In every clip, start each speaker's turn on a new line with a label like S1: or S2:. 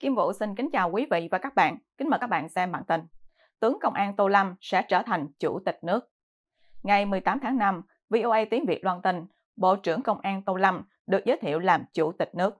S1: Kim Vũ xin kính chào quý vị và các bạn. Kính mời các bạn xem bản tin. Tướng Công an Tô Lâm sẽ trở thành chủ tịch nước. Ngày 18 tháng 5, VOA tiếng Việt loan tin, Bộ trưởng Công an Tô Lâm được giới thiệu làm chủ tịch nước.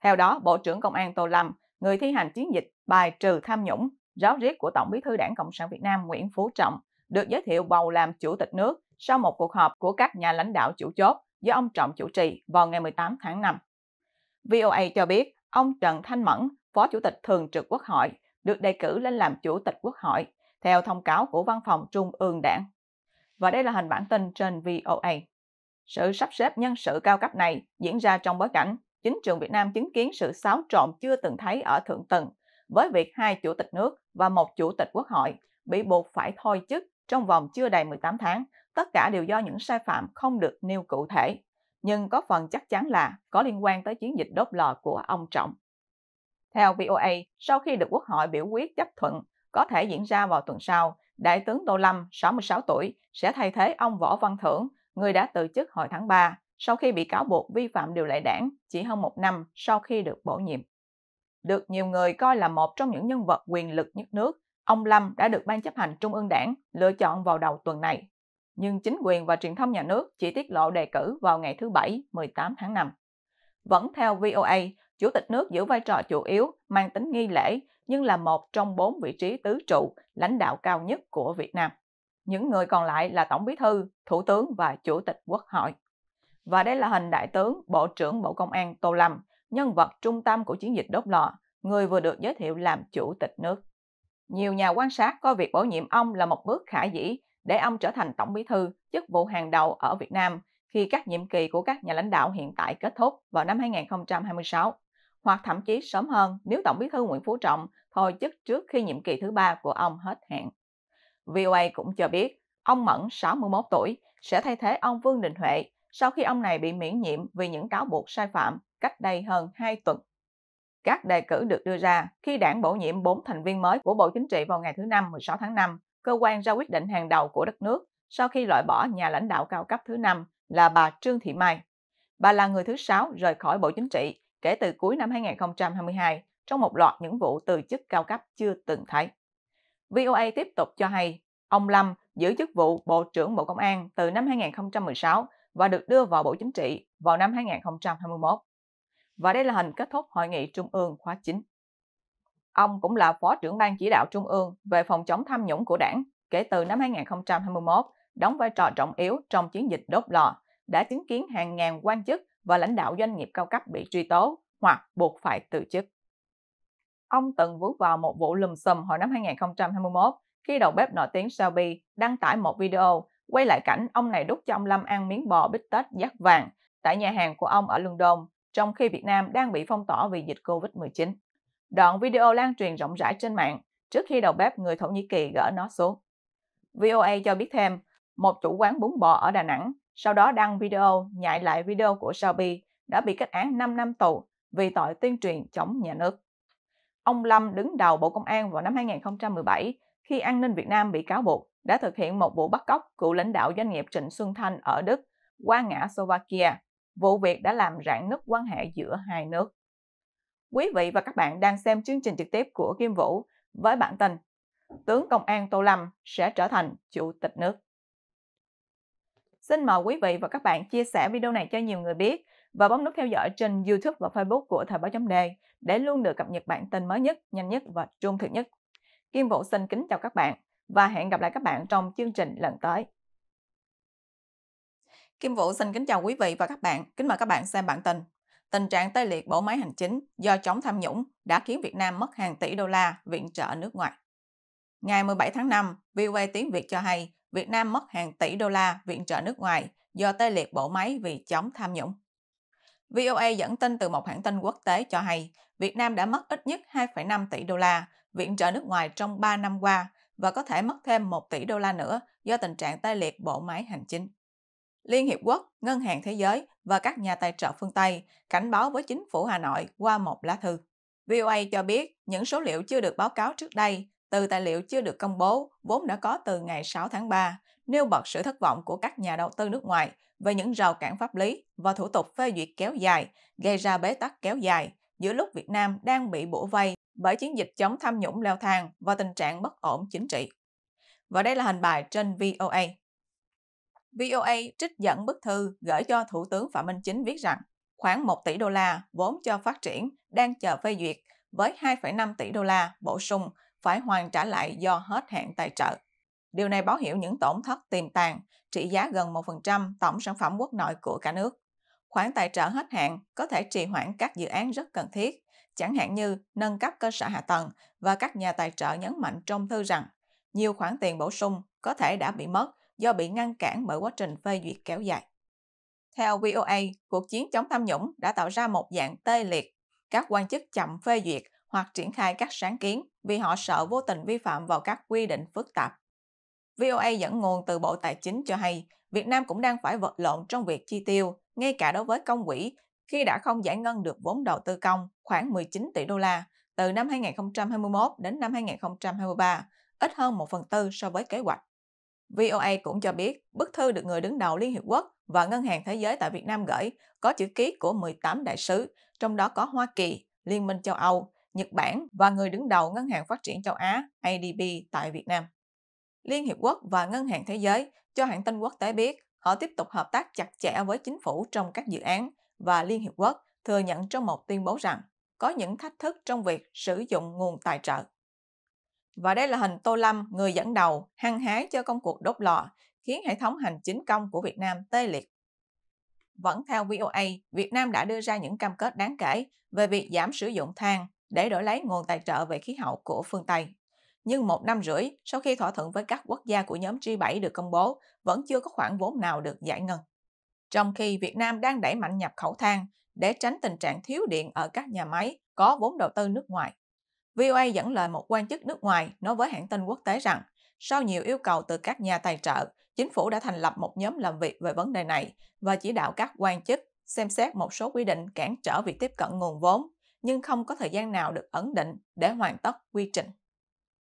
S1: Theo đó, Bộ trưởng Công an Tô Lâm, người thi hành chiến dịch bài trừ tham nhũng, ráo riết của Tổng bí thư Đảng Cộng sản Việt Nam Nguyễn Phú Trọng, được giới thiệu bầu làm chủ tịch nước sau một cuộc họp của các nhà lãnh đạo chủ chốt do ông Trọng chủ trì vào ngày 18 tháng 5. VOA cho biết, ông Trần Thanh Mẫn, Phó Chủ tịch Thường trực Quốc hội, được đề cử lên làm Chủ tịch Quốc hội, theo thông cáo của Văn phòng Trung ương Đảng. Và đây là hình bản tin trên VOA. Sự sắp xếp nhân sự cao cấp này diễn ra trong bối cảnh chính trường Việt Nam chứng kiến sự xáo trộn chưa từng thấy ở thượng tầng, với việc hai chủ tịch nước và một chủ tịch quốc hội bị buộc phải thôi chức trong vòng chưa đầy 18 tháng, tất cả đều do những sai phạm không được nêu cụ thể, nhưng có phần chắc chắn là có liên quan tới chiến dịch đốt lò của ông Trọng. Theo VOA, sau khi được Quốc hội biểu quyết chấp thuận có thể diễn ra vào tuần sau, Đại tướng Tô Lâm, 66 tuổi, sẽ thay thế ông Võ Văn Thưởng, người đã từ chức hồi tháng 3, sau khi bị cáo buộc vi phạm điều lệ đảng chỉ hơn một năm sau khi được bổ nhiệm. Được nhiều người coi là một trong những nhân vật quyền lực nhất nước, ông Lâm đã được Ban chấp hành Trung ương đảng lựa chọn vào đầu tuần này. Nhưng chính quyền và truyền thông nhà nước chỉ tiết lộ đề cử vào ngày thứ Bảy, 18 tháng 5. Vẫn theo VOA, Chủ tịch nước giữ vai trò chủ yếu mang tính nghi lễ nhưng là một trong bốn vị trí tứ trụ lãnh đạo cao nhất của Việt Nam. Những người còn lại là Tổng Bí thư, Thủ tướng và Chủ tịch Quốc hội. Và đây là hình Đại tướng Bộ trưởng Bộ Công an Tô Lâm, nhân vật trung tâm của chiến dịch đốt lò, người vừa được giới thiệu làm Chủ tịch nước. Nhiều nhà quan sát coi việc bổ nhiệm ông là một bước khả dĩ để ông trở thành Tổng Bí thư, chức vụ hàng đầu ở Việt Nam khi các nhiệm kỳ của các nhà lãnh đạo hiện tại kết thúc vào năm 2026 hoặc thậm chí sớm hơn nếu Tổng bí thư Nguyễn Phú Trọng thôi chức trước khi nhiệm kỳ thứ ba của ông hết hạn. VOA cũng cho biết, ông Mẫn 61 tuổi sẽ thay thế ông Vương Đình Huệ sau khi ông này bị miễn nhiệm vì những cáo buộc sai phạm cách đây hơn 2 tuần. Các đề cử được đưa ra khi đảng bổ nhiệm 4 thành viên mới của Bộ Chính trị vào ngày thứ Năm 16 tháng 5, cơ quan ra quyết định hàng đầu của đất nước sau khi loại bỏ nhà lãnh đạo cao cấp thứ năm là bà Trương Thị Mai. Bà là người thứ sáu rời khỏi Bộ Chính trị kể từ cuối năm 2022 trong một loạt những vụ từ chức cao cấp chưa từng thấy. VOA tiếp tục cho hay, ông Lâm giữ chức vụ Bộ trưởng Bộ Công an từ năm 2016 và được đưa vào Bộ Chính trị vào năm 2021. Và đây là hình kết thúc Hội nghị Trung ương khóa 9. Ông cũng là Phó trưởng Ban chỉ đạo Trung ương về phòng chống tham nhũng của đảng kể từ năm 2021, đóng vai trò trọng yếu trong chiến dịch đốt lò, đã chứng kiến hàng ngàn quan chức và lãnh đạo doanh nghiệp cao cấp bị truy tố hoặc buộc phải từ chức. Ông từng vướng vào một vụ lùm xùm hồi năm 2021 khi đầu bếp nổi tiếng Shelby đăng tải một video quay lại cảnh ông này đút cho ông Lâm ăn miếng bò bít tết giác vàng tại nhà hàng của ông ở London, trong khi Việt Nam đang bị phong tỏa vì dịch Covid-19. Đoạn video lan truyền rộng rãi trên mạng trước khi đầu bếp người Thổ Nhĩ Kỳ gỡ nó xuống. VOA cho biết thêm, một chủ quán bún bò ở Đà Nẵng sau đó đăng video nhại lại video của Shelby đã bị kết án 5 năm tù vì tội tuyên truyền chống nhà nước. Ông Lâm đứng đầu Bộ Công an vào năm 2017 khi An ninh Việt Nam bị cáo buộc đã thực hiện một vụ bắt cóc cựu lãnh đạo doanh nghiệp Trịnh Xuân Thanh ở Đức qua ngã Slovakia. Vụ việc đã làm rạn nứt quan hệ giữa hai nước. Quý vị và các bạn đang xem chương trình trực tiếp của Kim Vũ với bản tin Tướng Công an Tô Lâm sẽ trở thành Chủ tịch nước. Xin mời quý vị và các bạn chia sẻ video này cho nhiều người biết và bấm nút theo dõi trên YouTube và Facebook của Thời báo chấm đề để luôn được cập nhật bản tin mới nhất, nhanh nhất và trung thực nhất. Kim Vũ xin kính chào các bạn và hẹn gặp lại các bạn trong chương trình lần tới. Kim Vũ xin kính chào quý vị và các bạn. Kính mời các bạn xem bản tin. Tình trạng tê liệt bộ máy hành chính do chống tham nhũng đã khiến Việt Nam mất hàng tỷ đô la viện trợ nước ngoài. Ngày 17 tháng 5, VOA Tiếng Việt cho hay Việt Nam mất hàng tỷ đô la viện trợ nước ngoài do tê liệt bộ máy vì chống tham nhũng. VOA dẫn tin từ một hãng tin quốc tế cho hay Việt Nam đã mất ít nhất 2,5 tỷ đô la viện trợ nước ngoài trong 3 năm qua và có thể mất thêm 1 tỷ đô la nữa do tình trạng tê liệt bộ máy hành chính. Liên Hiệp Quốc, Ngân hàng Thế giới và các nhà tài trợ phương Tây cảnh báo với chính phủ Hà Nội qua một lá thư. VOA cho biết những số liệu chưa được báo cáo trước đây từ tài liệu chưa được công bố vốn đã có từ ngày 6 tháng 3, nêu bật sự thất vọng của các nhà đầu tư nước ngoài về những rào cản pháp lý và thủ tục phê duyệt kéo dài, gây ra bế tắc kéo dài giữa lúc Việt Nam đang bị bổ vây bởi chiến dịch chống tham nhũng leo thang và tình trạng bất ổn chính trị. Và đây là hình bài trên VOA. VOA trích dẫn bức thư gửi cho Thủ tướng Phạm Minh Chính viết rằng khoảng 1 tỷ đô la vốn cho phát triển đang chờ phê duyệt với 2,5 tỷ đô la bổ sung phải hoàn trả lại do hết hạn tài trợ. Điều này báo hiệu những tổn thất tiềm tàng trị giá gần 1% tổng sản phẩm quốc nội của cả nước. Khoản tài trợ hết hạn có thể trì hoãn các dự án rất cần thiết, chẳng hạn như nâng cấp cơ sở hạ tầng và các nhà tài trợ nhấn mạnh trong thư rằng nhiều khoản tiền bổ sung có thể đã bị mất do bị ngăn cản bởi quá trình phê duyệt kéo dài. Theo VOA, cuộc chiến chống tham nhũng đã tạo ra một dạng tê liệt. Các quan chức chậm phê duyệt hoặc triển khai các sáng kiến vì họ sợ vô tình vi phạm vào các quy định phức tạp. VOA dẫn nguồn từ Bộ Tài chính cho hay, Việt Nam cũng đang phải vật lộn trong việc chi tiêu, ngay cả đối với công quỹ, khi đã không giải ngân được vốn đầu tư công khoảng 19 tỷ đô la từ năm 2021 đến năm 2023, ít hơn 1 phần tư so với kế hoạch. VOA cũng cho biết, bức thư được người đứng đầu Liên Hiệp Quốc và Ngân hàng Thế giới tại Việt Nam gửi có chữ ký của 18 đại sứ, trong đó có Hoa Kỳ, Liên minh châu Âu, Nhật Bản và người đứng đầu Ngân hàng Phát triển Châu Á ADB tại Việt Nam. Liên Hiệp Quốc và Ngân hàng Thế giới cho hãng tin quốc tế biết họ tiếp tục hợp tác chặt chẽ với chính phủ trong các dự án và Liên Hiệp Quốc thừa nhận trong một tuyên bố rằng có những thách thức trong việc sử dụng nguồn tài trợ. Và đây là hình Tô Lâm, người dẫn đầu, hăng hái cho công cuộc đốt lò, khiến hệ thống hành chính công của Việt Nam tê liệt. Vẫn theo VOA, Việt Nam đã đưa ra những cam kết đáng kể về việc giảm sử dụng than, để đổi lấy nguồn tài trợ về khí hậu của phương Tây. Nhưng một năm rưỡi sau khi thỏa thuận với các quốc gia của nhóm G7 được công bố, vẫn chưa có khoản vốn nào được giải ngân. Trong khi Việt Nam đang đẩy mạnh nhập khẩu than để tránh tình trạng thiếu điện ở các nhà máy có vốn đầu tư nước ngoài. VOA dẫn lời một quan chức nước ngoài nói với hãng tin quốc tế rằng, sau nhiều yêu cầu từ các nhà tài trợ, chính phủ đã thành lập một nhóm làm việc về vấn đề này và chỉ đạo các quan chức xem xét một số quy định cản trở việc tiếp cận nguồn vốn nhưng không có thời gian nào được ấn định để hoàn tất quy trình.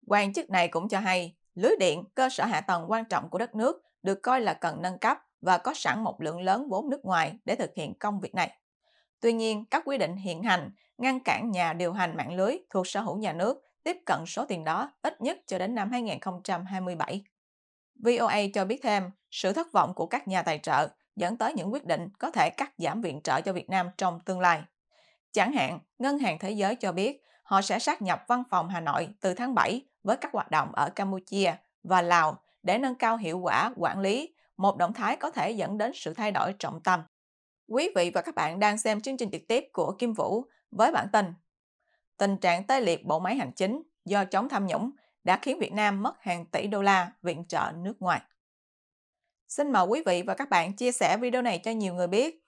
S1: Quan chức này cũng cho hay, lưới điện, cơ sở hạ tầng quan trọng của đất nước được coi là cần nâng cấp và có sẵn một lượng lớn vốn nước ngoài để thực hiện công việc này. Tuy nhiên, các quy định hiện hành ngăn cản nhà điều hành mạng lưới thuộc sở hữu nhà nước tiếp cận số tiền đó ít nhất cho đến năm 2027. VOA cho biết thêm, sự thất vọng của các nhà tài trợ dẫn tới những quyết định có thể cắt giảm viện trợ cho Việt Nam trong tương lai. Chẳng hạn, Ngân hàng Thế giới cho biết họ sẽ sát nhập văn phòng Hà Nội từ tháng 7 với các hoạt động ở Campuchia và Lào để nâng cao hiệu quả quản lý, một động thái có thể dẫn đến sự thay đổi trọng tâm. Quý vị và các bạn đang xem chương trình trực tiếp của Kim Vũ với bản tin Tình trạng tê liệt bộ máy hành chính do chống tham nhũng đã khiến Việt Nam mất hàng tỷ đô la viện trợ nước ngoài. Xin mời quý vị và các bạn chia sẻ video này cho nhiều người biết